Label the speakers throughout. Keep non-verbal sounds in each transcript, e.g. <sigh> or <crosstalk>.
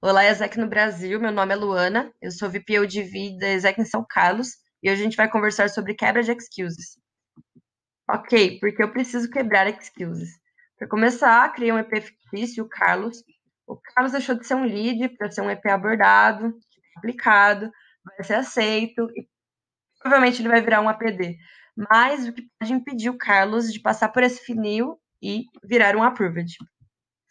Speaker 1: Olá, Ezek é no Brasil. Meu nome é Luana, eu sou VPO de Vida Ezek é em São Carlos e hoje a gente vai conversar sobre quebra de excuses. Ok, porque eu preciso quebrar excuses. Para começar, criei um EP fictício, o Carlos. O Carlos deixou de ser um lead para ser um EP abordado, aplicado, vai ser aceito e provavelmente ele vai virar um APD. Mas o que pode impedir o Carlos de passar por esse finil e virar um approved?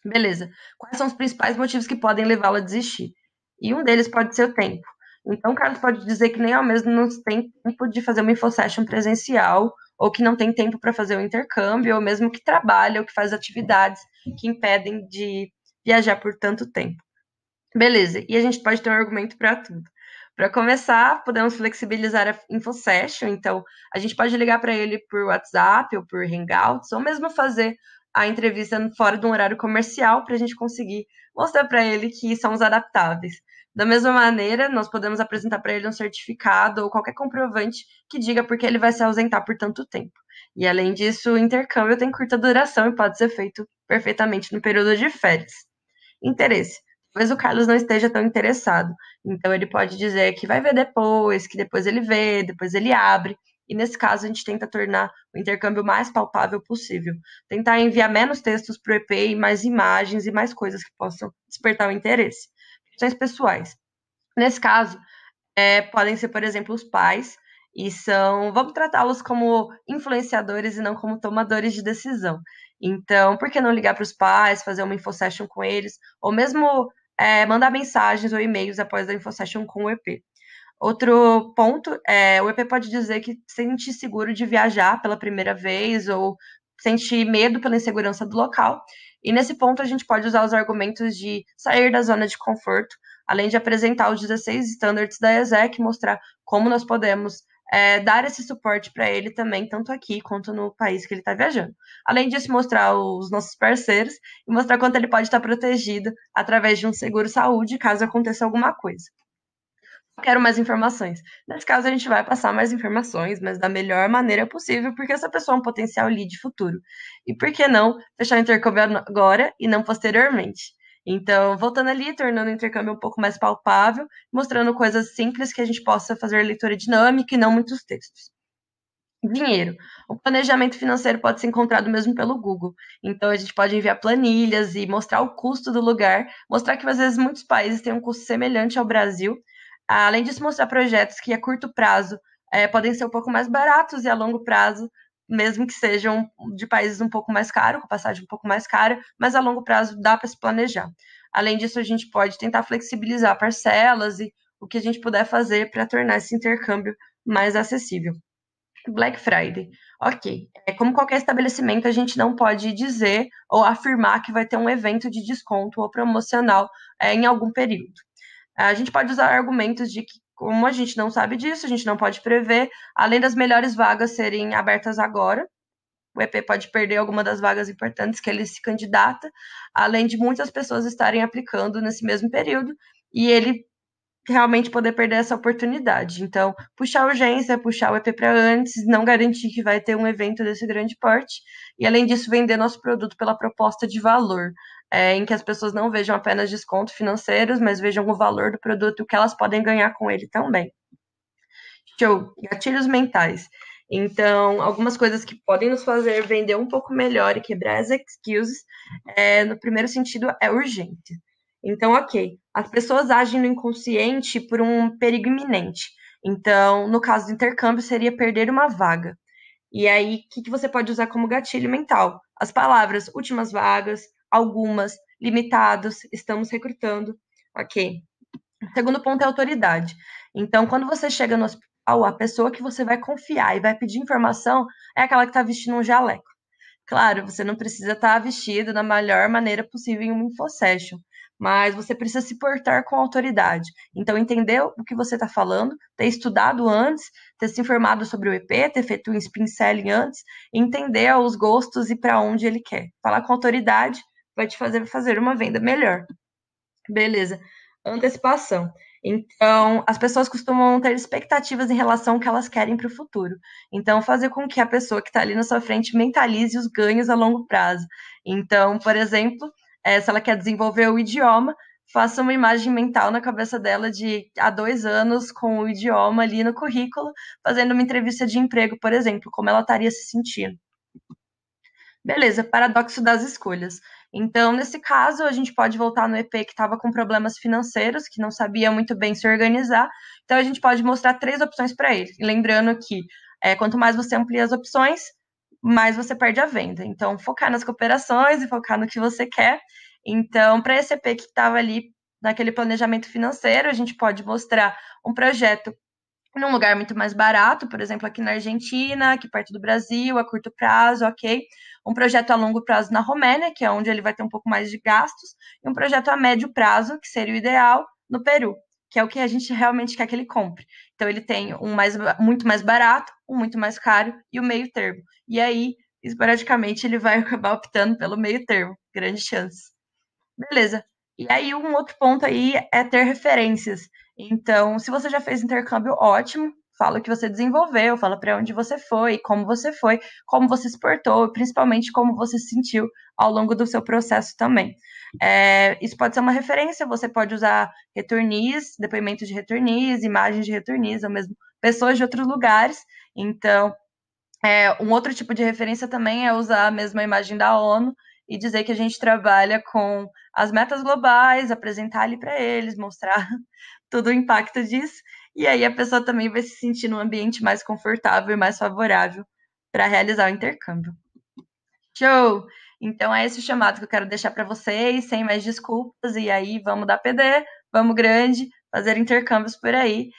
Speaker 1: Beleza. Quais são os principais motivos que podem levá-lo a desistir? E um deles pode ser o tempo. Então, o Carlos pode dizer que nem ao mesmo não tem tempo de fazer uma infosession presencial, ou que não tem tempo para fazer o um intercâmbio, ou mesmo que trabalha, ou que faz atividades que impedem de viajar por tanto tempo. Beleza, e a gente pode ter um argumento para tudo. Para começar, podemos flexibilizar a InfoSession, então a gente pode ligar para ele por WhatsApp ou por Hangouts, ou mesmo fazer a entrevista fora de um horário comercial para a gente conseguir mostrar para ele que são os adaptáveis. Da mesma maneira, nós podemos apresentar para ele um certificado ou qualquer comprovante que diga porque ele vai se ausentar por tanto tempo. E além disso, o intercâmbio tem curta duração e pode ser feito perfeitamente no período de férias. Interesse. Talvez o Carlos não esteja tão interessado. Então ele pode dizer que vai ver depois, que depois ele vê, depois ele abre e nesse caso a gente tenta tornar o intercâmbio mais palpável possível. Tentar enviar menos textos para o EP e mais imagens e mais coisas que possam despertar o interesse. Questões pessoais. Nesse caso, é, podem ser, por exemplo, os pais, e são, vamos tratá-los como influenciadores e não como tomadores de decisão. Então, por que não ligar para os pais, fazer uma infosession com eles, ou mesmo é, mandar mensagens ou e-mails após a infosession com o EP? Outro ponto é o EP pode dizer que sente seguro de viajar pela primeira vez ou sente medo pela insegurança do local. E nesse ponto a gente pode usar os argumentos de sair da zona de conforto, além de apresentar os 16 standards da ESEC, mostrar como nós podemos é, dar esse suporte para ele também, tanto aqui quanto no país que ele está viajando. Além disso, mostrar os nossos parceiros e mostrar quanto ele pode estar tá protegido através de um seguro saúde caso aconteça alguma coisa quero mais informações. Nesse caso, a gente vai passar mais informações, mas da melhor maneira possível, porque essa pessoa é um potencial lead futuro. E por que não fechar o intercâmbio agora e não posteriormente? Então, voltando ali, tornando o intercâmbio um pouco mais palpável, mostrando coisas simples que a gente possa fazer leitura dinâmica e não muitos textos. Dinheiro. O planejamento financeiro pode ser encontrado mesmo pelo Google. Então, a gente pode enviar planilhas e mostrar o custo do lugar, mostrar que às vezes muitos países têm um custo semelhante ao Brasil Além disso, mostrar projetos que a curto prazo é, podem ser um pouco mais baratos e a longo prazo, mesmo que sejam de países um pouco mais caros, com passagem um pouco mais cara, mas a longo prazo dá para se planejar. Além disso, a gente pode tentar flexibilizar parcelas e o que a gente puder fazer para tornar esse intercâmbio mais acessível. Black Friday. Ok. É como qualquer estabelecimento, a gente não pode dizer ou afirmar que vai ter um evento de desconto ou promocional é, em algum período. A gente pode usar argumentos de que, como a gente não sabe disso, a gente não pode prever, além das melhores vagas serem abertas agora, o EP pode perder alguma das vagas importantes que ele se candidata, além de muitas pessoas estarem aplicando nesse mesmo período, e ele realmente poder perder essa oportunidade. Então, puxar a urgência, puxar o EP para antes, não garantir que vai ter um evento desse grande porte, e além disso, vender nosso produto pela proposta de valor é, em que as pessoas não vejam apenas descontos financeiros, mas vejam o valor do produto, que elas podem ganhar com ele também. Show, gatilhos mentais. Então, algumas coisas que podem nos fazer vender um pouco melhor e quebrar as excuses, é, no primeiro sentido, é urgente. Então, ok, as pessoas agem no inconsciente por um perigo iminente. Então, no caso do intercâmbio, seria perder uma vaga. E aí, o que, que você pode usar como gatilho mental? As palavras últimas vagas, algumas, limitados, estamos recrutando, ok? segundo ponto é autoridade. Então, quando você chega no hospital, a pessoa que você vai confiar e vai pedir informação é aquela que está vestindo um jaleco. Claro, você não precisa estar tá vestido da melhor maneira possível em uma infosession, mas você precisa se portar com autoridade. Então, entender o que você está falando, ter estudado antes, ter se informado sobre o EP, ter feito um spin selling antes, entender os gostos e para onde ele quer. Falar com autoridade vai te fazer fazer uma venda melhor. Beleza. Antecipação. Então, as pessoas costumam ter expectativas em relação ao que elas querem para o futuro. Então, fazer com que a pessoa que está ali na sua frente mentalize os ganhos a longo prazo. Então, por exemplo, é, se ela quer desenvolver o idioma, faça uma imagem mental na cabeça dela de há dois anos com o idioma ali no currículo, fazendo uma entrevista de emprego, por exemplo, como ela estaria se sentindo. Beleza, paradoxo das escolhas. Então, nesse caso, a gente pode voltar no EP que estava com problemas financeiros, que não sabia muito bem se organizar. Então, a gente pode mostrar três opções para ele. lembrando que é, quanto mais você amplia as opções, mais você perde a venda. Então, focar nas cooperações e focar no que você quer. Então, para esse EP que estava ali naquele planejamento financeiro, a gente pode mostrar um projeto num lugar muito mais barato, por exemplo, aqui na Argentina, aqui perto do Brasil, a curto prazo, ok. Um projeto a longo prazo na Romênia, que é onde ele vai ter um pouco mais de gastos, e um projeto a médio prazo, que seria o ideal, no Peru, que é o que a gente realmente quer que ele compre. Então ele tem um mais, muito mais barato, um muito mais caro e o um meio termo. E aí, esporadicamente, ele vai <laughs> acabar optando pelo meio termo, grande chance. Beleza. E aí, um outro ponto aí é ter referências. Então, se você já fez intercâmbio, ótimo. Fala o que você desenvolveu, fala para onde você foi, como você foi, como você se portou, e principalmente como você se sentiu ao longo do seu processo também. É, isso pode ser uma referência, você pode usar returnees, depoimentos de returnees, imagens de returnees, ou mesmo pessoas de outros lugares. Então, é, um outro tipo de referência também é usar a mesma imagem da ONU e dizer que a gente trabalha com as metas globais, apresentar ali para eles, mostrar <laughs> todo o impacto disso. E aí a pessoa também vai se sentir num ambiente mais confortável e mais favorável para realizar o intercâmbio. Show! Então é esse o chamado que eu quero deixar para vocês, sem mais desculpas. E aí vamos dar PD, vamos grande, fazer intercâmbios por aí.